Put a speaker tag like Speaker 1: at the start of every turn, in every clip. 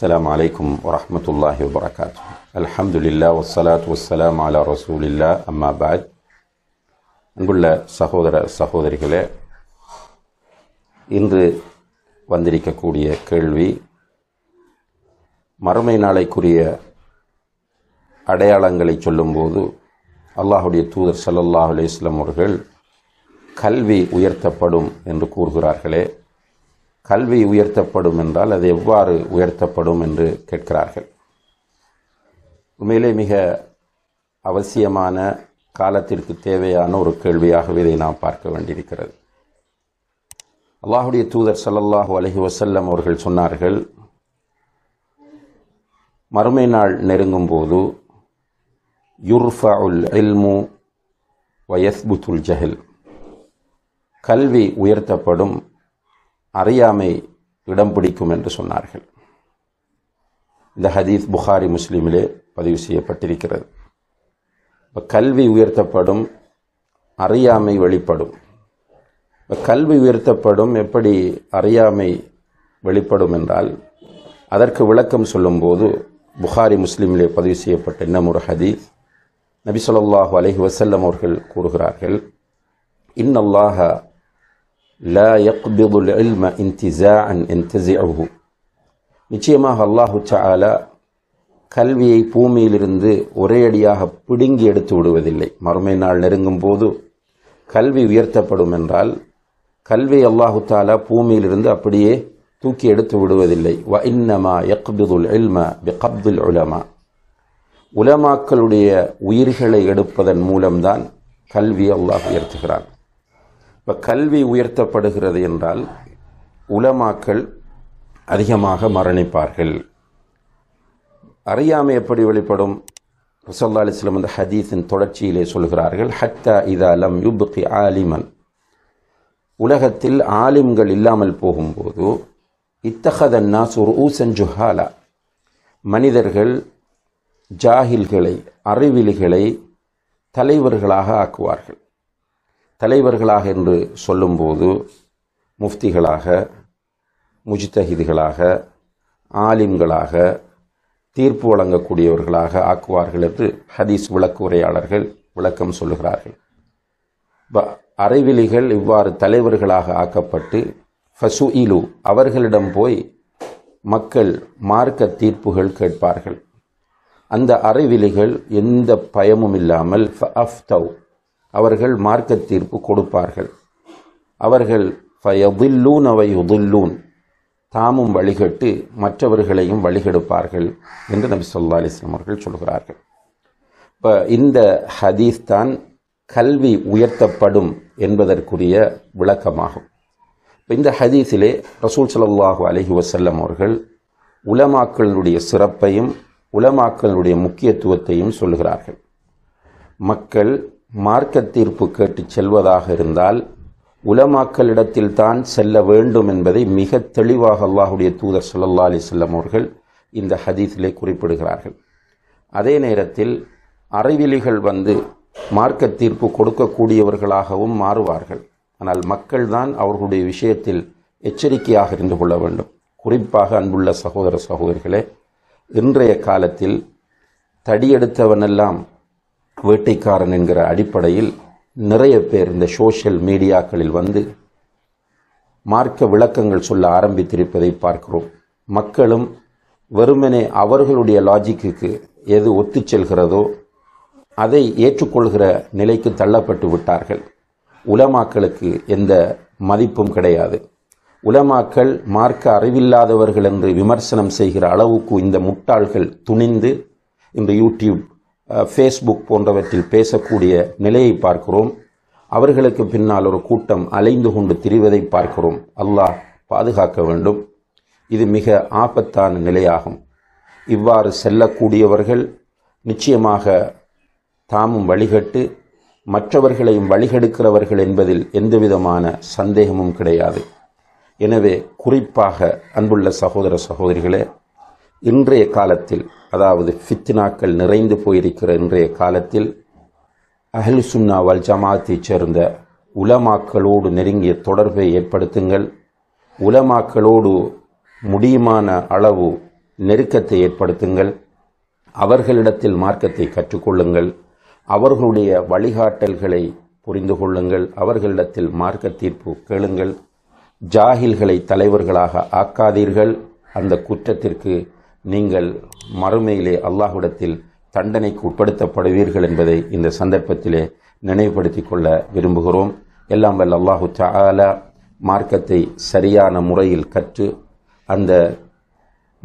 Speaker 1: السلام عليكم ورحمة الله وبركاته الحمد لله والصلاة والسلام على رسول الله أما بعد نقول سخوذر அன்புள்ள சகோதர சகோதரிகளே இன்று வந்திருக்கக்கூடிய கேள்வி மறுமை நாளைக்குரிய அடையாளங்களை சொல்லும்போது அல்லாஹுடைய தூதர் சல்லல்லாஹ் அலையம் அவர்கள் கல்வி உயர்த்தப்படும் என்று கூறுகிறார்களே கல்வி உயர்த்தப்படும் என்றால் அது எவ்வாறு உயர்த்தப்படும் என்று கேட்கிறார்கள் உண்மையிலே மிக அவசியமான காலத்திற்கு தேவையான ஒரு கேள்வியாகவே இதை நாம் பார்க்க வேண்டியிருக்கிறது அல்லாஹுடைய தூதர் சல்லல்லாஹு அலஹி வசல்லம் அவர்கள் சொன்னார்கள் மறுமை நாள் நெருங்கும் போது யுர்ஃபா இல்மு வயஸ்புத்துல் ஜஹில் கல்வி உயர்த்தப்படும் அறியாமை இடம் பிடிக்கும் என்று சொன்னார்கள் இந்த ஹதீஸ் புகாரி முஸ்லீமிலே பதிவு செய்யப்பட்டிருக்கிறது இப்போ கல்வி உயர்த்தப்படும் அறியாமை வெளிப்படும் இப்போ கல்வி உயர்த்தப்படும் எப்படி அறியாமை வெளிப்படும் என்றால் அதற்கு விளக்கம் சொல்லும்போது புகாரி முஸ்லீமிலே பதிவு செய்யப்பட்ட இன்னும் ஒரு ஹதீஸ் நபி சொல்லாஹு அலஹி வசல்லம் அவர்கள் கூறுகிறார்கள் இன்னல்லாஹ لا يقبض العلم انتزاعا انتزعه நிச்சயமாக அல்லாஹு தஆலா கல்வியை பூமியிலிருந்து அடியாக பிடுங்கி எடுத்து விடுவதில்லை மறுமை நாள் நெருங்கும் போது கல்வி உயர்த்தப்படும் என்றால் கல்வி அல்லாஹு தாலா பூமியிலிருந்து அப்படியே தூக்கி எடுத்து விடுவதில்லை வ இன்னமா யக்பிதுல் இல்ம பி கப்துல் உலமா உலமாக்களுடைய உயிர்களை எடுப்பதன் மூலம்தான் கல்வி அல்லாஹ் உயர்த்துகிறான் இப்போ கல்வி உயர்த்தப்படுகிறது என்றால் உலமாக்கள் அதிகமாக மரணிப்பார்கள் அறியாமை எப்படி வெளிப்படும் ரசல்லா அலிஸ்லம் அந்த ஹதீஸின் தொடர்ச்சியிலே சொல்கிறார்கள் ஹத்தா இதா லம் ஆலிமன் உலகத்தில் ஆலிம்கள் இல்லாமல் போகும்போது இத்தகதன்னா சுர் ஊசன் ஜுஹாலா மனிதர்கள் ஜாகில்களை அறிவிலிகளை தலைவர்களாக ஆக்குவார்கள் தலைவர்களாக என்று சொல்லும்போது முஃப்திகளாக முஜித்தஹிதுகளாக ஆலிம்களாக தீர்ப்பு வழங்கக்கூடியவர்களாக ஆக்குவார்கள் என்று ஹதீஸ் விளக்குரையாளர்கள் விளக்கம் சொல்லுகிறார்கள் அறைவிலிகள் இவ்வாறு தலைவர்களாக ஆக்கப்பட்டு ஃபசு இலு அவர்களிடம் போய் மக்கள் மார்க்க தீர்ப்புகள் கேட்பார்கள் அந்த அறைவிலிகள் எந்த பயமும் இல்லாமல் அஃப்தவ் அவர்கள் மார்க்க தீர்ப்பு கொடுப்பார்கள் அவர்கள் ஃபயதில்லூன் அவை உதில்லூன் தாமும் வழிகட்டு மற்றவர்களையும் வழிகெடுப்பார்கள் என்று நபி சொல்லா அலிஸ்லாம் அவர்கள் சொல்கிறார்கள் இப்போ இந்த ஹதீஸ் தான் கல்வி உயர்த்தப்படும் என்பதற்குரிய விளக்கமாகும் இப்போ இந்த ஹதீஸிலே ரசூல் சல்லாஹூ அலஹி வசல்லம் அவர்கள் உலமாக்களுடைய சிறப்பையும் உலமாக்களுடைய முக்கியத்துவத்தையும் சொல்கிறார்கள் மக்கள் மார்க்கத் தீர்ப்பு கேட்டு செல்வதாக இருந்தால் உலமாக்களிடத்தில் தான் செல்ல வேண்டும் என்பதை மிக தெளிவாக அல்லாஹுடைய தூதர் சல்லா அலி செல்லம் அவர்கள் இந்த ஹதீஸிலே குறிப்பிடுகிறார்கள் அதே நேரத்தில் அறிவிலிகள் வந்து மார்க்க தீர்ப்பு கொடுக்கக்கூடியவர்களாகவும் மாறுவார்கள் ஆனால் மக்கள்தான் அவர்களுடைய விஷயத்தில் எச்சரிக்கையாக இருந்து கொள்ள வேண்டும் குறிப்பாக அன்புள்ள சகோதர சகோதரிகளே இன்றைய காலத்தில் தடியெடுத்தவனெல்லாம் வேட்டைக்காரன் என்கிற அடிப்படையில் நிறைய பேர் இந்த சோஷியல் மீடியாக்களில் வந்து மார்க்க விளக்கங்கள் சொல்ல ஆரம்பித்திருப்பதை பார்க்கிறோம் மக்களும் வெறுமனே அவர்களுடைய லாஜிக்கு எது ஒத்து செல்கிறதோ அதை ஏற்றுக்கொள்கிற நிலைக்கு தள்ளப்பட்டு விட்டார்கள் உலமாக்களுக்கு எந்த மதிப்பும் கிடையாது உலமாக்கள் மார்க்க அறிவில்லாதவர்கள் என்று விமர்சனம் செய்கிற அளவுக்கு இந்த முட்டாள்கள் துணிந்து இந்த யூடியூப் ஃபேஸ்புக் போன்றவற்றில் பேசக்கூடிய நிலையை பார்க்கிறோம் அவர்களுக்கு பின்னால் ஒரு கூட்டம் அலைந்து கொண்டு திரிவதை பார்க்கிறோம் அல்லாஹ் பாதுகாக்க வேண்டும் இது மிக ஆபத்தான நிலையாகும் இவ்வாறு செல்லக்கூடியவர்கள் நிச்சயமாக தாமும் வழிகட்டு மற்றவர்களையும் வழிகெடுக்கிறவர்கள் என்பதில் எந்தவிதமான சந்தேகமும் கிடையாது எனவே குறிப்பாக அன்புள்ள சகோதர சகோதரிகளே இன்றைய காலத்தில் அதாவது ஃபித்னாக்கள் நிறைந்து போயிருக்கிற இன்றைய காலத்தில் அஹில் சுன்னா வல் ஜமாத்தைச் சேர்ந்த உலமாக்களோடு நெருங்கிய தொடர்பை ஏற்படுத்துங்கள் உலமாக்களோடு முடியுமான அளவு நெருக்கத்தை ஏற்படுத்துங்கள் அவர்களிடத்தில் மார்க்கத்தை கற்றுக்கொள்ளுங்கள் அவர்களுடைய வழிகாட்டல்களை புரிந்து கொள்ளுங்கள் அவர்களிடத்தில் மார்க்க தீர்ப்பு கேளுங்கள் ஜாகில்களை தலைவர்களாக ஆக்காதீர்கள் அந்த குற்றத்திற்கு நீங்கள் மறுமையிலே அல்லாஹுடத்தில் தண்டனைக்கு உட்படுத்தப்படுவீர்கள் என்பதை இந்த சந்தர்ப்பத்திலே நினைவுபடுத்தி கொள்ள விரும்புகிறோம் எல்லாம் வல்ல அல்லாஹு சாலா மார்க்கத்தை சரியான முறையில் கற்று அந்த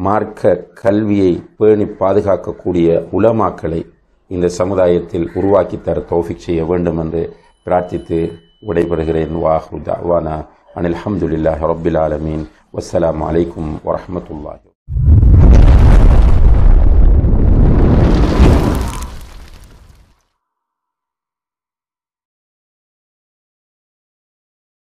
Speaker 1: மார்க்க கல்வியை பேணி பாதுகாக்கக்கூடிய உலமாக்களை இந்த சமுதாயத்தில் உருவாக்கி தர தோஃபிக் செய்ய வேண்டும் என்று பிரார்த்தித்து விடைபெறுகிறேன் வாஹு தவானா அனில் அஹமதுல்லாஹ் ரபில் ஆலமீன் வசலாம் அலைக்கும் வரமத்துல்லாஹி